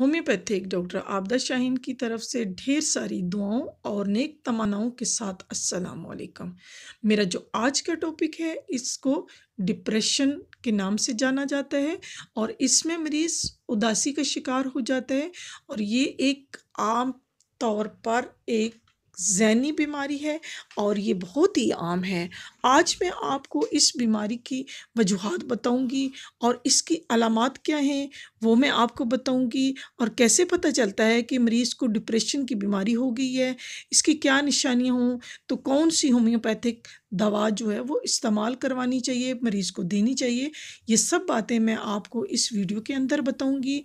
homeopathic doctor आबदा Shaheen की तरफ से ढेर सारी दुआओं और नेक तमन्नाओं के साथ अस्सलाम वालेकुम मेरा जो आज का टॉपिक है इसको डिप्रेशन के नाम से जाना जाता है और इसमें मरीज़ उदासी का शिकार हो जाता है और ये एक आम तौर पर एक जहनी बीमारी है और ये बहुत ही आम है आज मैं आपको इस बीमारी की वजूहत बताऊंगी और इसकी अलामत क्या हैं वो मैं आपको बताऊंगी और कैसे पता चलता है कि मरीज़ को डिप्रेशन की बीमारी हो गई है इसकी क्या निशानियाँ हों तो कौन सी होम्योपैथिक दवा जो है वो इस्तेमाल करवानी चाहिए मरीज़ को देनी चाहिए ये सब बातें मैं आपको इस वीडियो के अंदर बताऊंगी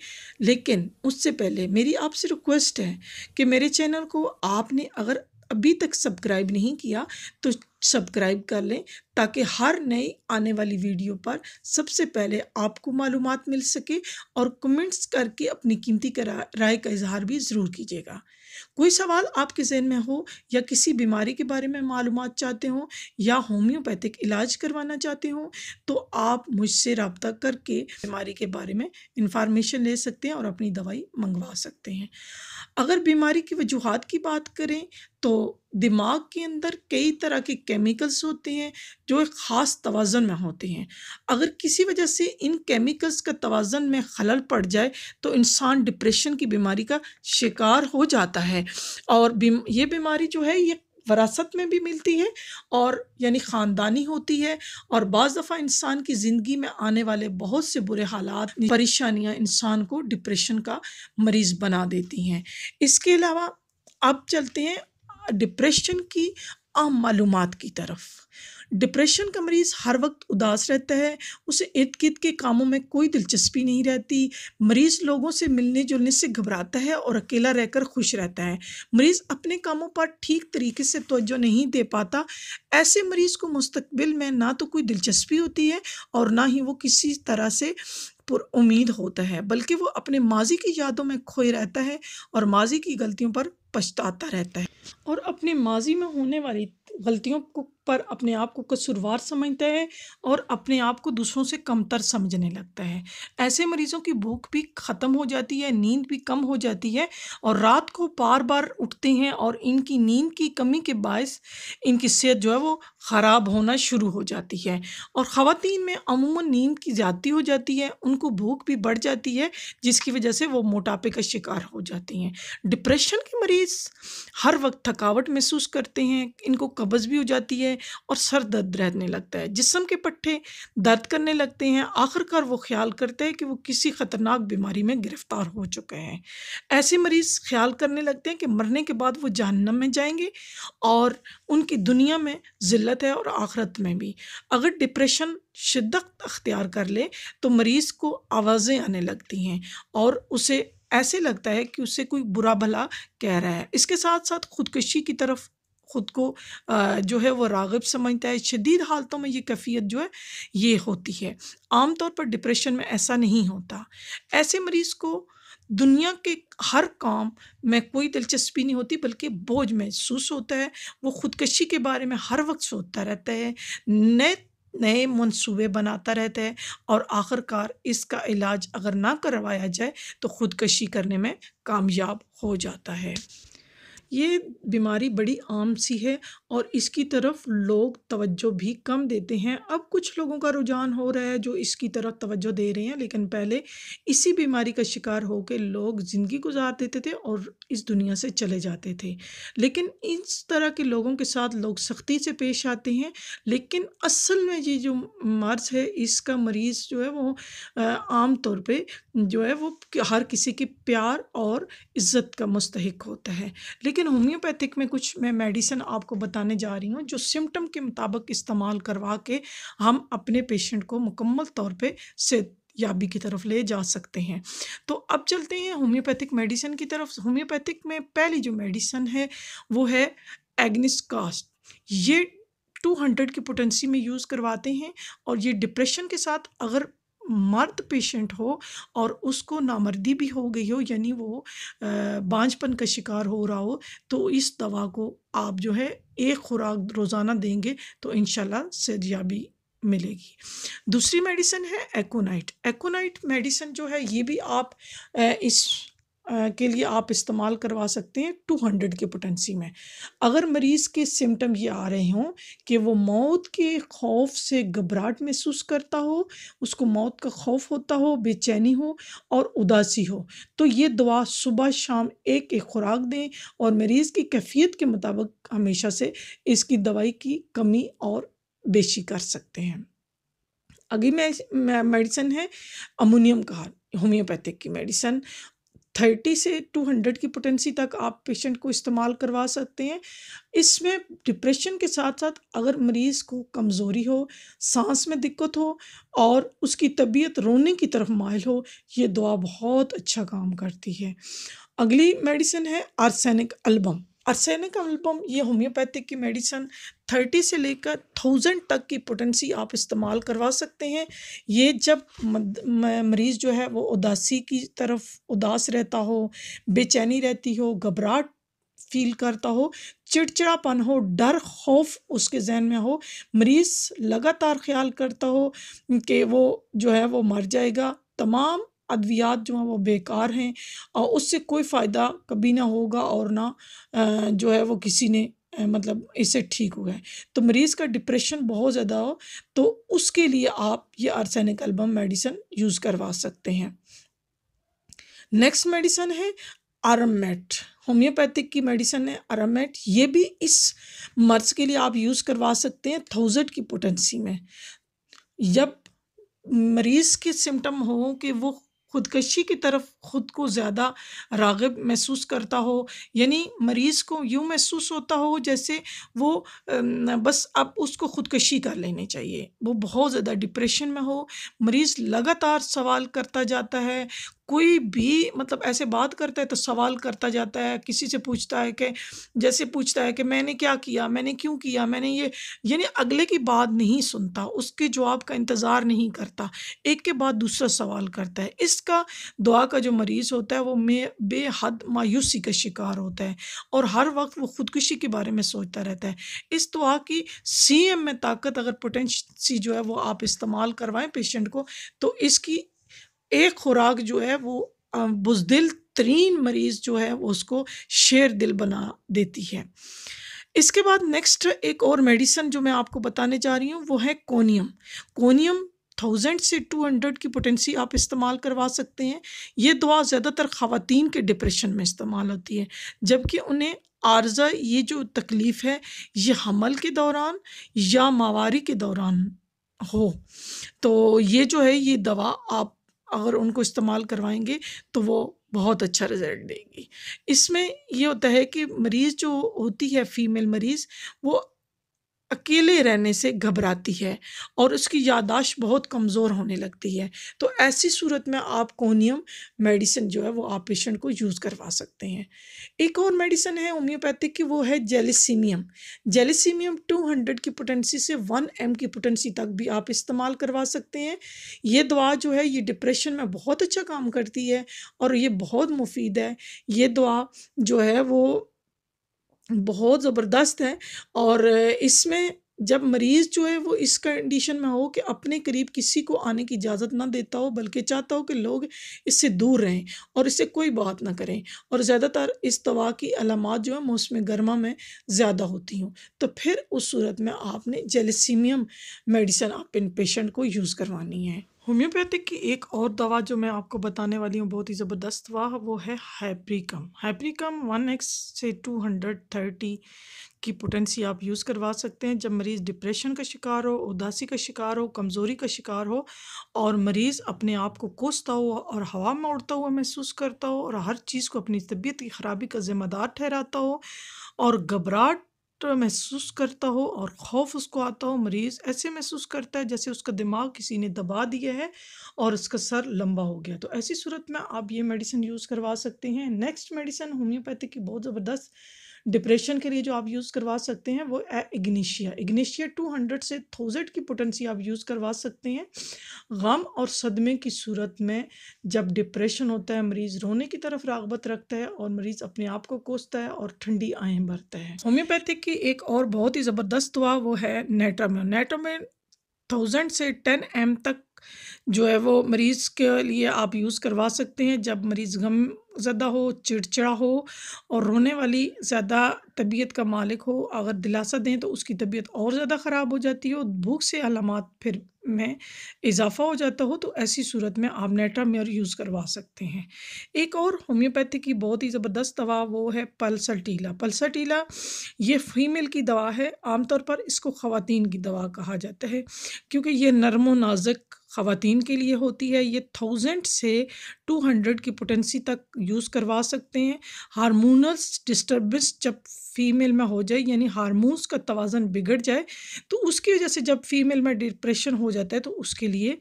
लेकिन उससे पहले मेरी आपसे रिक्वेस्ट है कि मेरे चैनल को आपने अगर अभी तक सब्सक्राइब नहीं किया तो सब्सक्राइब कर लें ताकि हर नई आने वाली वीडियो पर सबसे पहले आपको मालूम मिल सके और कमेंट्स करके अपनी कीमती राय का इजहार भी ज़रूर कीजिएगा कोई सवाल आपके जहन में हो या किसी बीमारी के बारे में मालूम चाहते हों या होम्योपैथिक इलाज करवाना चाहते हों तो आप मुझसे रबता करके बीमारी के बारे में इंफॉर्मेशन ले सकते हैं और अपनी दवाई मंगवा सकते हैं अगर बीमारी की वजूहत की बात करें तो दिमाग के अंदर कई तरह के केमिकल्स होते हैं जो एक ख़ास तोज़न में होते हैं अगर किसी वजह से इन केमिकल्स का तोज़न में खलल पड़ जाए तो इंसान डिप्रेशन की बीमारी का शिकार हो जाता है और ये बीमारी जो है ये वरासत में भी मिलती है और यानी ख़ानदानी होती है और बज़ दफ़ा इंसान की ज़िंदगी में आने वाले बहुत से बुरे हालात परेशानियाँ इंसान को डिप्रेशन का मरीज़ बना देती हैं इसके अलावा अब चलते हैं डिप्रेशन की आम मालूम की तरफ डिप्रेशन का मरीज़ हर वक्त उदास रहता है उसे इर्द गिर्द के कामों में कोई दिलचस्पी नहीं रहती मरीज़ लोगों से मिलने जुलने से घबराता है और अकेला रहकर खुश रहता है मरीज़ अपने कामों पर ठीक तरीके से तोज्जो नहीं दे पाता ऐसे मरीज़ को मुस्तबिल में ना तो कोई दिलचस्पी होती है और ना ही वो किसी तरह से पुरुद होता है बल्कि वो अपने माजी की यादों में खोए रहता है और माजी की गलतियों पर पछताता रहता है और अपने माजी में होने वाली गलतियों को पर अपने आप को कसूरवार समझता है और अपने आप को दूसरों से कमतर समझने लगता है ऐसे मरीज़ों की भूख भी ख़त्म हो जाती है नींद भी कम हो जाती है और रात को बार बार उठते हैं और इनकी नींद की कमी के बायस इनकी सेहत जो है वो ख़राब होना शुरू हो जाती है और ख़वान में अमूमन नींद की ज़्यादा हो जाती है उनको भूख भी बढ़ जाती है जिसकी वजह से वो मोटापे का शिकार हो जाती हैं डिप्रेशन के मरीज़ हर वक्त थकावट महसूस करते हैं इनको कब्ज़ भी हो जाती है और सर दर्द रहने लगता है जिसम के पट्टे दर्द करने लगते हैं आखिरकार वो ख्याल करते हैं कि वो किसी ख़तरनाक बीमारी में गिरफ़्तार हो चुके हैं ऐसे मरीज़ ख्याल करने लगते हैं कि मरने के बाद वो जहन्नम में जाएंगे और उनकी दुनिया में ज़िल्लत है और आखरत में भी अगर डिप्रेशन शिद्दत अख्तियार कर ले तो मरीज़ को आवाज़ें आने लगती हैं और उसे ऐसे लगता है कि उसे कोई बुरा भला कह रहा है इसके साथ साथ खुदकशी की तरफ ख़ुद को जो है वो रागब समझता है शदीद हालतों में ये कैफियत जो है ये होती है आम तौर पर डिप्रेशन में ऐसा नहीं होता ऐसे मरीज़ को दुनिया के हर काम में कोई दिलचस्पी नहीं होती बल्कि बोझ महसूस होता है वो खुदकशी के बारे में हर वक्त सोचता रहता है नए नए मनसूबे बनाता रहता है और आखिरकार इसका इलाज अगर ना करवाया जाए तो खुदकशी करने में कामयाब हो जाता है ये बीमारी बड़ी आम सी है और इसकी तरफ लोग तवज्जो भी कम देते हैं अब कुछ लोगों का रुझान हो रहा है जो इसकी तरफ तवज्जो दे रहे हैं लेकिन पहले इसी बीमारी का शिकार होकर लोग ज़िंदगी गुजार देते थे और इस दुनिया से चले जाते थे लेकिन इस तरह के लोगों के साथ लोग सख्ती से पेश आते हैं लेकिन असल में ये जो मर्ज़ है इसका मरीज़ जो है वो आम तौर पर जो है वो हर किसी के प्यार और इज़्ज़त का मुस्तक होता है लेकिन होम्योपैथिक में कुछ मैं मेडिसिन आपको बता बताने जा रही हूँ जो सिम्टम के मुताबिक इस्तेमाल करवा के हम अपने पेशेंट को मुकम्मल तौर पर सेहत याबी की तरफ ले जा सकते हैं तो अब चलते हैं होम्योपैथिक मेडिसिन की तरफ होम्योपैथिक में पहली जो मेडिसिन है वो है एग्निस कास्ट ये 200 की पोटेंसी में यूज़ करवाते हैं और ये डिप्रेशन के साथ अगर मर्द पेशेंट हो और उसको नामर्दी भी हो गई हो यानी वो बांझपन का शिकार हो रहा हो तो इस दवा को आप जो है एक खुराक रोज़ाना देंगे तो इन सरयाबी मिलेगी दूसरी मेडिसिन है एकोनाइट एकोनाइट मेडिसिन जो है ये भी आप इस के लिए आप इस्तेमाल करवा सकते हैं टू हंड्रेड के पोटेंसी में अगर मरीज़ के सिम्टम ये आ रहे हों कि वो मौत के खौफ से घबराहट महसूस करता हो उसको मौत का खौफ होता हो बेचैनी हो और उदासी हो तो ये दवा सुबह शाम एक एक खुराक दें और मरीज़ की कैफियत के मुताबिक हमेशा से इसकी दवाई की कमी और बेशी कर सकते हैं अगली मेडिसन है अमोनियम का होम्योपैथिक की मेडिसन थर्टी से टू हंड्रेड की पोटेंसी तक आप पेशेंट को इस्तेमाल करवा सकते हैं इसमें डिप्रेशन के साथ साथ अगर मरीज़ को कमज़ोरी हो सांस में दिक्कत हो और उसकी तबीयत रोने की तरफ मायल हो ये दवा बहुत अच्छा काम करती है अगली मेडिसिन है आर्सेनिक अल्बम का अल्बम ये होम्योपैथिक की मेडिसन थर्टी से लेकर थाउजेंड तक की पोटेंसी आप इस्तेमाल करवा सकते हैं ये जब मरीज़ जो है वो उदासी की तरफ उदास रहता हो बेचैनी रहती हो घबराहट फील करता हो चिड़चिड़ापन हो डर खौफ उसके जहन में हो मरीज़ लगातार ख्याल करता हो कि वो जो है वो मर जाएगा तमाम अद्वियात जो हैं वो बेकार हैं और उससे कोई फ़ायदा कभी ना होगा और ना जो है वो किसी ने मतलब इससे ठीक हुआ है तो मरीज़ का डिप्रेशन बहुत ज़्यादा हो तो उसके लिए आप ये आर्सेनिक एल्बम मेडिसन यूज़ करवा सकते हैं नेक्स्ट मेडिसन है आरमेट होम्योपैथिक की मेडिसन है अरामेट ये भी इस मर्ज के लिए आप यूज़ करवा सकते हैं थाउजेंड की पोटेंसी में जब मरीज़ के सिम्टम हो कि वो खुदकशी की तरफ खुद को ज़्यादा रागब महसूस करता हो यानी मरीज़ को यूँ महसूस होता हो जैसे वो बस अब उसको खुदकशी कर लेनी चाहिए वो बहुत ज़्यादा डिप्रेशन में हो मरीज़ लगातार सवाल करता जाता है कोई भी मतलब ऐसे बात करता है तो सवाल करता जाता है किसी से पूछता है कि जैसे पूछता है कि मैंने क्या किया मैंने क्यों किया मैंने ये यानी अगले की बात नहीं सुनता उसके जवाब का इंतज़ार नहीं करता एक के बाद दूसरा सवाल करता है इसका दुआ का जो मरीज़ होता है वो मे बेहद मायूसी का शिकार होता है और हर वक्त वो ख़ुदकुशी के बारे में सोचता रहता है इस दुआ की सी एम में ताकत अगर पोटेंशी जो है वो आप इस्तेमाल करवाएं पेशेंट को तो इसकी एक खुराक जो है वो बुजदिल तरीन मरीज़ जो है वो उसको शेर दिल बना देती है इसके बाद नेक्स्ट एक और मेडिसन जो मैं आपको बताने जा रही हूँ वो है कोनियम कोनियम थाउजेंड से टू हंड्रेड की पोटेंसी आप इस्तेमाल करवा सकते हैं ये दवा ज़्यादातर ख़वान के डिप्रेशन में इस्तेमाल होती है जबकि उन्हें आर्जा ये जो तकलीफ़ है ये हमल के दौरान या मावारी के दौरान हो तो ये जो है ये दवा आप अगर उनको इस्तेमाल करवाएंगे तो वो बहुत अच्छा रिजल्ट देगी इसमें ये होता है कि मरीज़ जो होती है फ़ीमेल मरीज़ वो अकेले रहने से घबराती है और उसकी यादाश्त बहुत कमज़ोर होने लगती है तो ऐसी सूरत में आप कोनियम मेडिसिन जो है वो आप पेशेंट को यूज़ करवा सकते हैं एक और मेडिसिन है होम्योपैथिक की वो है जेलिसीमियम जेलिसीमियम 200 की पोटेंसी से 1 एम की पोटेंसी तक भी आप इस्तेमाल करवा सकते हैं ये दवा जो है ये डिप्रेशन में बहुत अच्छा काम करती है और ये बहुत मुफीद है ये दवा जो है वो बहुत ज़बरदस्त है और इसमें जब मरीज़ जो है वो इस कंडीशन में हो कि अपने करीब किसी को आने की इजाज़त ना देता हो बल्कि चाहता हो कि लोग इससे दूर रहें और इससे कोई बात ना करें और ज़्यादातर इस दवा की अलामत जो है मौसम गर्मा में ज़्यादा होती हूँ तो फिर उस सूरत में आपने जेलिसीमियम मेडिसन आप इन पेशेंट को यूज़ करवानी है होम्योपैथिक की एक और दवा जो मैं आपको बताने वाली हूँ बहुत ही ज़बरदस्त दवा वो है हाइप्रिकम हाइप्रिकम वन एक्स से टू हंड्रेड थर्टी की पोटेंसी आप यूज़ करवा सकते हैं जब मरीज़ डिप्रेशन का शिकार हो उदासी का शिकार हो कमज़ोरी का शिकार हो और मरीज़ अपने आप को कोसता हुआ और हवा में उड़ता हुआ महसूस करता हो और हर चीज़ को अपनी तबीयत की ख़राबी का ज़िम्मेदार ठहराता हो और घबराहट महसूस करता हो और खौफ उसको आता हो मरीज़ ऐसे महसूस करता है जैसे उसका दिमाग किसी ने दबा दिया है और उसका सर लंबा हो गया तो ऐसी सूरत में आप ये मेडिसिन यूज़ करवा सकते हैं नेक्स्ट मेडिसिन होम्योपैथी की बहुत ज़बरदस्त डिप्रेशन के लिए जो आप यूज़ करवा सकते हैं वो है इग्निशिया इग्निशिया 200 से थाउजेंड की पोटेंसी आप यूज़ करवा सकते हैं गम और सदमे की सूरत में जब डिप्रेशन होता है मरीज़ रोने की तरफ रागबत रखता है और मरीज़ अपने आप को कोसता है और ठंडी आहें भरता है होम्योपैथिक की एक और बहुत ही ज़बरदस्त दवा वो है नेट्रामेन नेट्रामेन थाउजेंड से टेन एम तक जो है वो मरीज़ के लिए आप यूज़ करवा सकते हैं जब मरीज़ गम ज़्यादा हो चिड़चिड़ा हो और रोने वाली ज़्यादा तबीयत का मालिक हो अगर दिलासा दें तो उसकी तबीयत और ज़्यादा ख़राब हो जाती है और भूख से अलामत फिर में इजाफा हो जाता हो तो ऐसी सूरत में आप नेट्रामेयर यूज़ करवा सकते हैं एक और होम्योपैथी की बहुत ही ज़बरदस्त दवा वो है पल्सर टीला पल्सर टीला ये फीमेल की दवा है आमतौर पर इसको ख़वान की दवा कहा जाता है क्योंकि ये नरम नाजक ख़वान के लिए होती है ये थाउजेंड से टू हंड्रेड की पोटेंसी तक यूज़ करवा सकते हैं हारमोनल्स डिस्टर्बेंस जब फीमेल में हो जाए यानी हारमोन्स का तोज़न बिगड़ जाए तो उसकी वजह से जब फीमेल में डिप्रेशन हो जाता है तो उसके लिए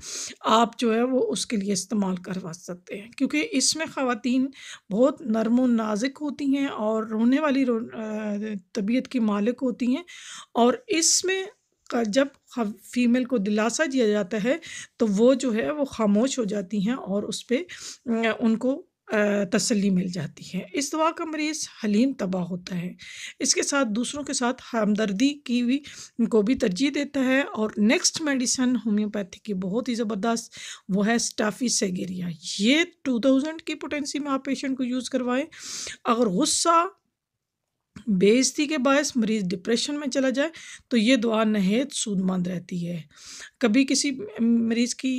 आप जो है वो उसके लिए इस्तेमाल करवा सकते हैं क्योंकि इसमें ख़वान बहुत नरम व नाजिक होती हैं और रोने वाली रो, तबीयत की मालिक होती हैं और इसमें का जब फीमेल को दिलासा दिया जाता है तो वो जो है वो खामोश हो जाती हैं और उस पर उनको तसल्ली मिल जाती है इस दवा का मरीज़ हलीम तबाह होता है इसके साथ दूसरों के साथ हमदर्दी की भी को भी तरजीह देता है और नेक्स्ट मेडिसन होम्योपैथी की बहुत ही ज़बरदस्त वो है स्टाफी सेगेरिया ये 2000 की पोटेंसी में आप पेशेंट को यूज़ करवाएं अगर गुस्सा बेइज्जती के बायस मरीज़ डिप्रेशन में चला जाए तो ये दुआ नहेत सूदमंद रहती है कभी किसी मरीज़ की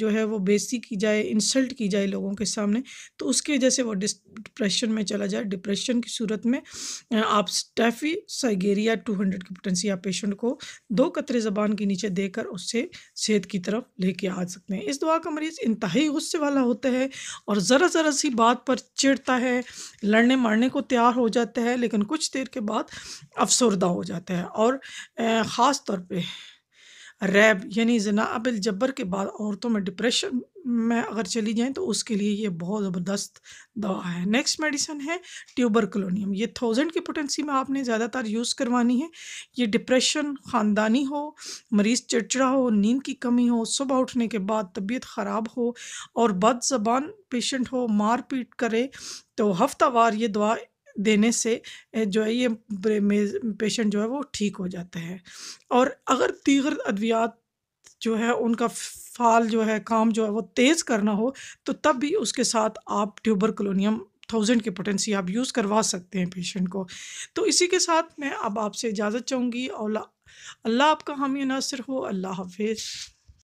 जो है वो बेइज्जती की जाए इंसल्ट की जाए लोगों के सामने तो उसकी वजह से वो डिप्रेशन में चला जाए डिप्रेशन की सूरत में आप स्टैफी साइगेरिया टू हंड्रेड की पोटेंसी आप पेशेंट को दो कतरे ज़बान के नीचे देकर उससे सेहत की तरफ लेके आ सकते हैं इस दवा का मरीज़ इंतहाई गुस्से वाला होता है और ज़रा ज़रा सी बात पर चिड़ता है लड़ने मारने को तैयार हो जाता है लेकिन कुछ देर के बाद अफसरदा हो जाता है और ख़ास तौर पर रैब यानी जनाबिल जबर के बाद औरतों में डिप्रेशन में अगर चली जाएँ तो उसके लिए ये बहुत ज़बरदस्त दवा है नेक्स्ट मेडिसन है ट्यूबर कलोनियम ये थाउजेंड की पोटेंसी में आपने ज़्यादातर यूज़ करवानी है ये डिप्रेशन ख़ानदानी हो मरीज़ चिड़चिड़ा हो नींद की कमी हो सुबह उठने के बाद तबीयत ख़राब हो और बद जबान पेशेंट हो मार पीट करे तो हफ्तावार ये दवा देने से जो है ये पेशेंट जो है वो ठीक हो जाते हैं और अगर दीगर अद्वियात जो है उनका फाल जो है काम जो है वो तेज़ करना हो तो तब भी उसके साथ आप ट्यूबर कलोनियम थाउजेंड की पोटेंसी आप यूज़ करवा सकते हैं पेशेंट को तो इसी के साथ मैं अब आपसे इजाज़त चाहूँगी और अल्लाह आपका हामी नासिर हो अल्लाह हाफिज़